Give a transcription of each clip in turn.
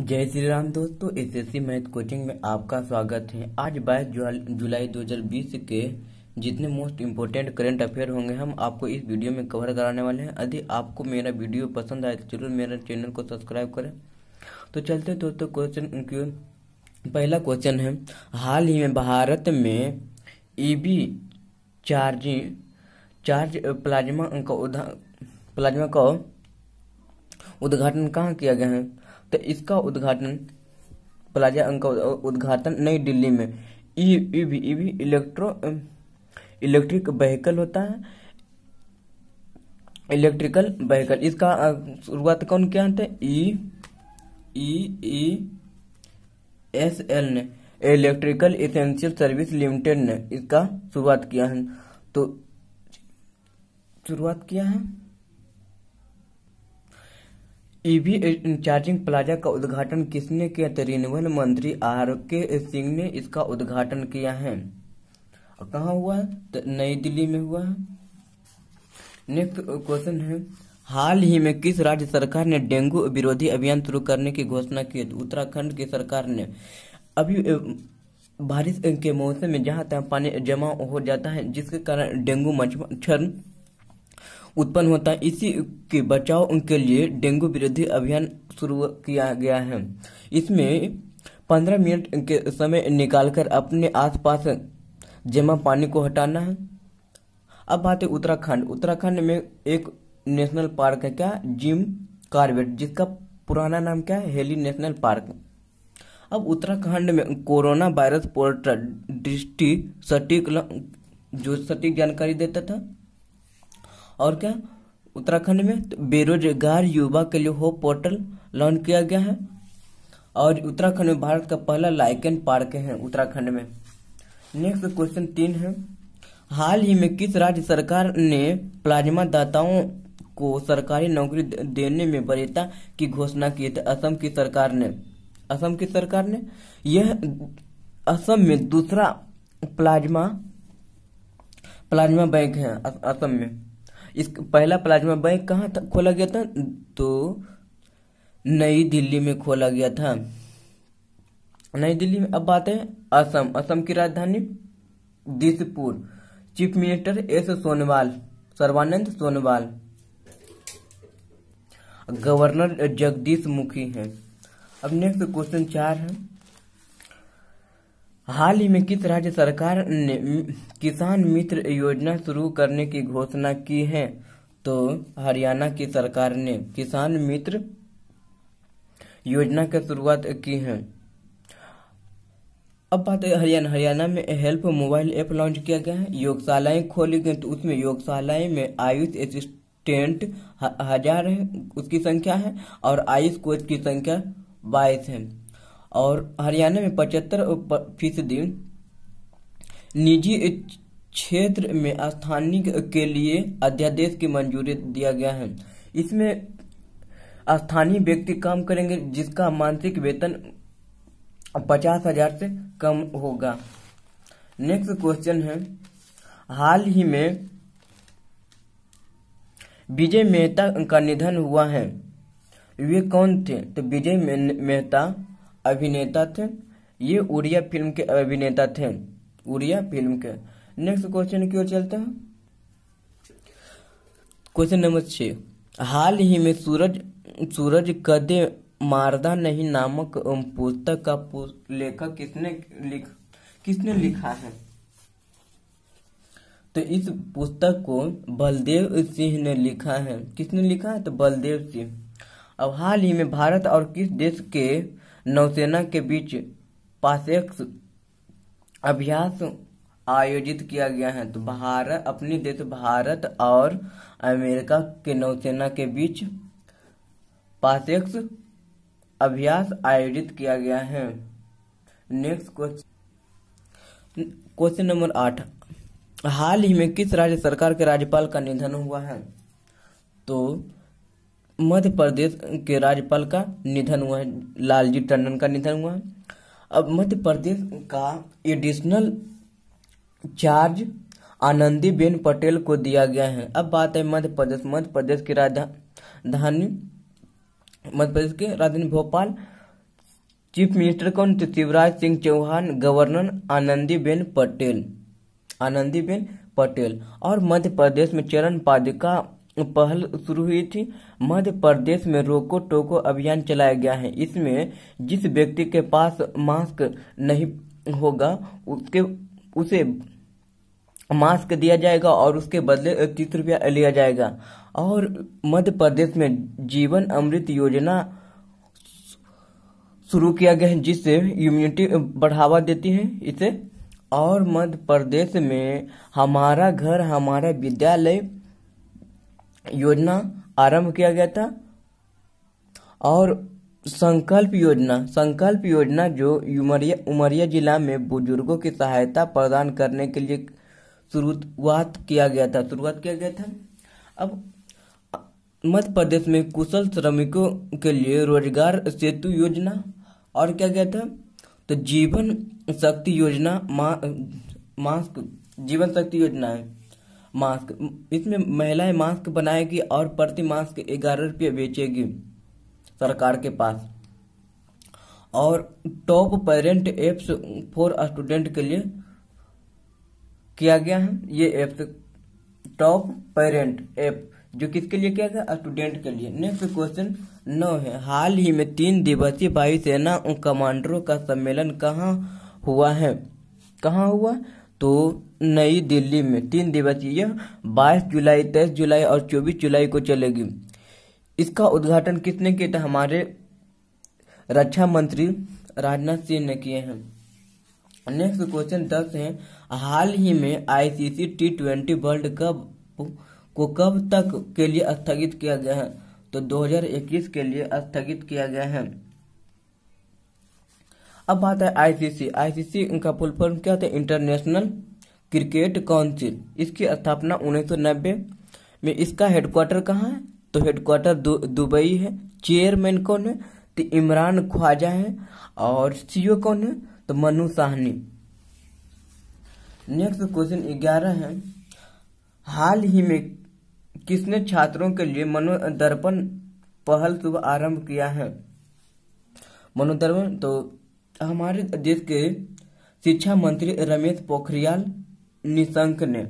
जय श्री राम दोस्तों S S C math coaching में आपका स्वागत है आज 22 जुलाई 2020 के जितने मोस्ट इम्पोर्टेंट करंट अफेयर होंगे हम आपको इस वीडियो में कवर कराने वाले हैं यदि आपको मेरा वीडियो पसंद आए तो जरूर मेरे चैनल को सब्सक्राइब करें तो चलते हैं दोस्तों क्वेश्चन क्यों पहला क्वेश्चन है हाल ही में भारत में ई चार्जिंग चार्ज प्लाज्मा का प्लाज्मा का उद्घाटन कहाँ किया गया है तो इसका उद्घाटन प्लाजा अंग का उद्घाटन नई दिल्ली में EV EV electro electric vehicle होता है इलेक्ट्रिकल व्हीकल इसका शुरुआत कौन किया था E E E S L ने इलेक्ट्रिकल इसेंशियल सर्विस लिमिटेड ने इसका शुरुआत किया है तो शुरुआत किया है ईवी चार्जिंग प्लाजा का उद्घाटन किसने किया परिवहन मंत्री आर के सिंह ने इसका उद्घाटन किया है कहा हुआ है तो नई दिल्ली में हुआ है नेक्स्ट क्वेश्चन है हाल ही में किस राज्य सरकार ने डेंगू विरोधी अभियान शुरू करने की घोषणा की उत्तराखंड की सरकार ने अभी बारिश के मौसम में जहां तहाँ पानी जमा हो जाता है जिसके कारण डेंगू मच्छर उत्पन्न होता है इसी के बचाव उनके लिए डेंगू विरोधी अभियान शुरू किया गया है इसमें पंद्रह मिनट के समय निकालकर अपने आसपास जमा पानी को हटाना है अब बात है उत्तराखंड उत्तराखंड में एक नेशनल पार्क है क्या जिम कार्बेट जिसका पुराना नाम क्या है हेली नेशनल पार्क अब उत्तराखंड में कोरोना वायरस पोर्टल दृष्टि सटीक जो सटीक जानकारी देता था और क्या उत्तराखंड में तो बेरोजगार युवा के लिए हो पोर्टल लॉन्च किया गया है और उत्तराखंड में भारत का पहला लाइकन पार्क है उत्तराखंड में नेक्स्ट क्वेश्चन तीन है हाल ही में किस राज्य सरकार ने प्लाज्मा दाताओं को सरकारी नौकरी देने में वरीयता की घोषणा की थी असम की सरकार ने असम की सरकार ने यह असम में दूसरा प्लाज्मा प्लाज्मा बैंक है असम में इस पहला प्लाज्मा बैंक कहाँ खोला गया था तो नई दिल्ली में खोला गया था नई दिल्ली में अब बात है असम असम की राजधानी Dispur chief minister S Sonowal Sarbananda Sonowal governor Jagdish Mukhi हैं अब नेक्स्ट क्वेश्चन चार है हाल ही में किस राज्य सरकार ने किसान मित्र योजना शुरू करने की घोषणा की है तो हरियाणा की सरकार ने किसान मित्र योजना की शुरुआत की है अब बात है हरियाणा हरियाणा में हेल्प मोबाइल ऐप लॉन्च किया गया है योगशालाएं खोली गई तो उसमें योगशालाएं में आयुष असिस्टेंट हजार है उसकी संख्या है और आयुष कोच की संख्या बाईस है और हरियाणा में पचहत्तर फीसदी निजी क्षेत्र में स्थानिक के लिए अध्यादेश की मंजूरी दिया गया है इसमें स्थानीय व्यक्ति काम करेंगे जिसका मानसिक वेतन पचास हजार से कम होगा नेक्स्ट क्वेश्चन है हाल ही में विजय मेहता का निधन हुआ है वे कौन थे तो विजय मेहता अभिनेता थे ये उड़िया फिल्म के अभिनेता थे उड़िया फिल्म के नेक्स्ट क्वेश्चन की ओर चलते हैं क्वेश्चन नंबर छ हाल ही में सूरज सूरज कदे मारदा नहीं नामक पुस्तक का लेखक किसने लिख किसने लिखा है तो इस पुस्तक को बलदेव सिंह ने लिखा है किसने लिखा है तो बलदेव सिंह अब हाल ही में भारत और किस देश के नौसेना के बीच पासेक्स अभ्यास आयोजित किया गया है तो भारत अपने देश भारत और अमेरिका के नौसेना के बीच पासेक्स अभ्यास आयोजित किया गया है नेक्स्ट क्वेश्चन क्वेश्चन नंबर आठ हाल ही में किस राज्य सरकार के राज्यपाल का निधन हुआ है तो मध्य प्रदेश के राज्यपाल का निधन हुआ है लालजी टंडन का निधन हुआ है अब मध्य प्रदेश का एडिशनल चार्ज बेन पटेल को दिया गया है अब बात है मध्य प्रदेश मध्य प्रदेश की राजधानी मध्य प्रदेश की राजधानी भोपाल चीफ मिनिस्टर कौन थे शिवराज सिंह चौहान गवर्नर आनंदी बेन पटेल आनंदी बेन पटेल और मध्य प्रदेश में चरण पादिका पहल शुरू हुई थी मध्य प्रदेश में रोको टोको अभियान चलाया गया है इसमें जिस व्यक्ति के पास मास्क नहीं होगा उसके उसे मास्क दिया जाएगा और उसके बदले तीस रुपया लिया जाएगा और मध्य प्रदेश में जीवन अमृत योजना शुरू किया गया है जिससे इम्यूनिटी बढ़ावा देती है इसे और मध्य प्रदेश में हमारा घर हमारा विद्यालय योजना आरंभ किया गया था और संकल्प योजना संकल्प योजना जो उमरिया उमरिया जिला में बुजुर्गों की सहायता प्रदान करने के लिए शुरुआत किया गया था शुरुआत किया गया था अब मध्य प्रदेश में कुशल श्रमिकों के लिए रोजगार सेतु योजना और क्या गया था तो जीवन शक्ति योजना मा, मास्क जीवन शक्ति योजना है मास्क इसमें महिलाएं मास्क बनाएगी और प्रति मास्क ग्यारह रुपये बेचेगी सरकार के पास और top parent apps for student के लिए किया गया है ये एप्स टॉप पेरेंट एप जो किसके लिए किया गया स्टूडेंट के लिए नेक्स्ट क्वेश्चन नौ है हाल ही में तीन दिवसीय वायुसेना कमांडरों का सम्मेलन कहाँ हुआ है कहाँ हुआ तो नई दिल्ली में तीन दिवसीय बाईस जुलाई तेईस जुलाई और चौबीस जुलाई को चलेगी इसका उद्घाटन किसने किया था हमारे रक्षा मंत्री राजनाथ सिंह ने किए हैं नेक्स्ट क्वेश्चन दस है हाल ही में ICC T twenty world cup को कब तक के लिए स्थगित किया गया है तो 2021 के लिए स्थगित किया गया है अब बात है आईसीसी आईसीसी इनका फुल फॉर्म क्या था इंटरनेशनल क्रिकेट काउंसिल इसकी स्थापना 1990 में इसका हेडक्वार्टर कहाँ है तो हेडक्वार्टर दुबई है चेयरमैन कौन है तो इमरान ख्वाजा है और सीईओ e कौन है तो मनु साहनी नेक्स्ट क्वेश्चन ग्यारह है हाल ही में किसने छात्रों के लिए मनोदर्पण पहल शुभ आरंभ किया है मनोदर्पण तो हमारे देश के शिक्षा मंत्री रमेश पोखरियाल निशंक ने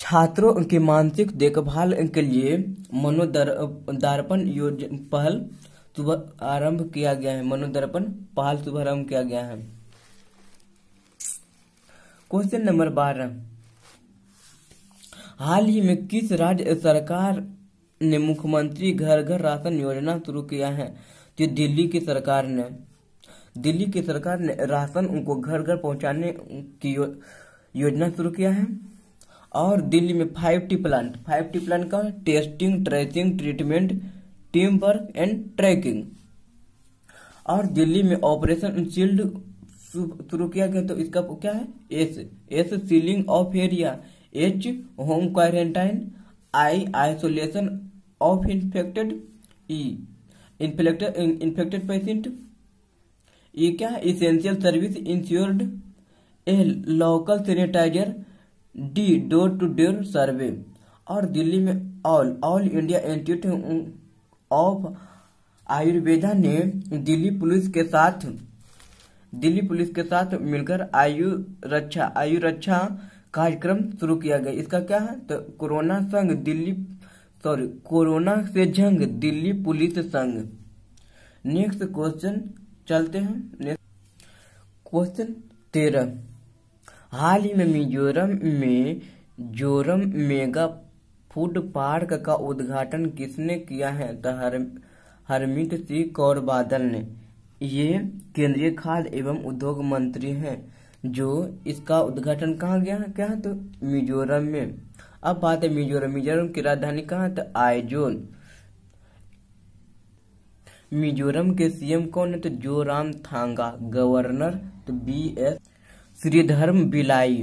छात्रों की मानसिक देखभाल के लिए मनोदर्पण पहल सुबह आरंभ किया गया है मनोदर्पण पहल सुबह आरंभ किया गया है क्वेश्चन नंबर बारह हाल ही में किस राज्य सरकार ने मुख्यमंत्री घर घर राशन योजना शुरू किया है जो दिल्ली की सरकार ने दिल्ली की सरकार ने राशन उनको घर घर पहुंचाने की यो, योजना शुरू किया है और दिल्ली में five T plant five T plant का testing tracing treatment team work and tracking और दिल्ली में ऑपरेशन शील्ड शुरू किया गया तो इसका क्या है S S sealing off area H home quarantine I isolation of infected E infected infected patient ये क्या है essential service ensured A local sanitiser D door to door survey और दिल्ली में all all India institute of Ayurveda ने Delhi police के साथ Delhi police के साथ मिलकर आयु रक्षा आयु रक्षा कार्यक्रम शुरू किया गया इसका क्या है तो कोरोना संघ दिल्ली सॉरी कोरोना से जंग दिल्ली पुलिस संघ नेक्स्ट क्वेश्चन चलते हैं क्वेश्चन तेरह हाल ही में मिजोरम में जोरम मेगा फूड पार्क का उद्घाटन किसने किया है तो हर, हरमीत सिंह कौर बादल ने ये केंद्रीय खाद्य एवं उद्योग मंत्री हैं जो इसका उद्घाटन कहा गया है क्या तो मिजोरम में अब बात है मिजोरम मिजोरम की राजधानी कहाँ तो आइजोल मिजोरम के सीएम कौन है तो जोराम थांगा गवर्नर तो बी एस श्रीधर्म बिलाई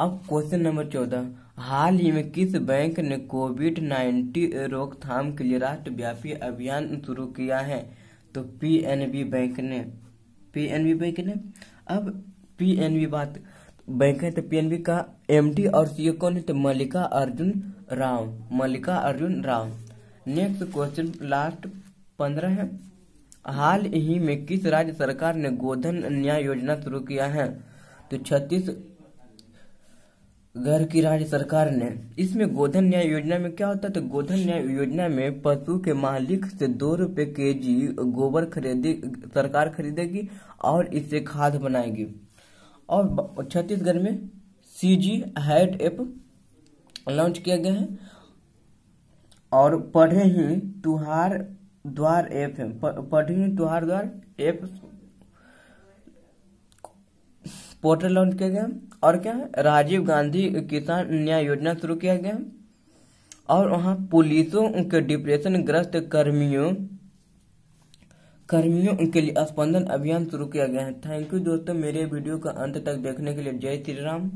अब क्वेश्चन नंबर चौदह हाल ही में किस बैंक ने कोविड नाइन्टीन रोकथाम के लिए राष्ट्रव्यापी अभियान शुरू किया है तो पीएनबी बैंक ने पीएनबी बैंक ने अब पीएनबी बात बैंक है तो पीएनबी का एमडी और सीईओ कौन है तो Mallikarjun Rao Mallikarjun Rao next question last पंद्रह है हाल ही में किस राज्य सरकार ने गोधन न्याय योजना शुरू किया है तो छत्तीसगढ़ की राज्य सरकार ने इसमें गोधन न्याय योजना में क्या होता है तो गोधन न्याय योजना में पशु के मालिक से दो रुपए के जी गोबर खरीदे सरकार खरीदेगी और इससे खाद बनाएगी और छत्तीसगढ़ में C G Haat app launch किया गया है और पढ़े ही तुहार द्वार एफ एम पढ़े ही तुहार द्वार एफ पोर्टल लॉन्च किया गया और क्या है राजीव गांधी किसान न्याय योजना शुरू किया गया और वहाँ पुलिसों के डिप्रेशन ग्रस्त कर्मियों कर्मियों के लिए स्पंदन अभियान शुरू किया गया है थैंक यू दोस्तों मेरे वीडियो का अंत तक देखने के लिए जय श्री राम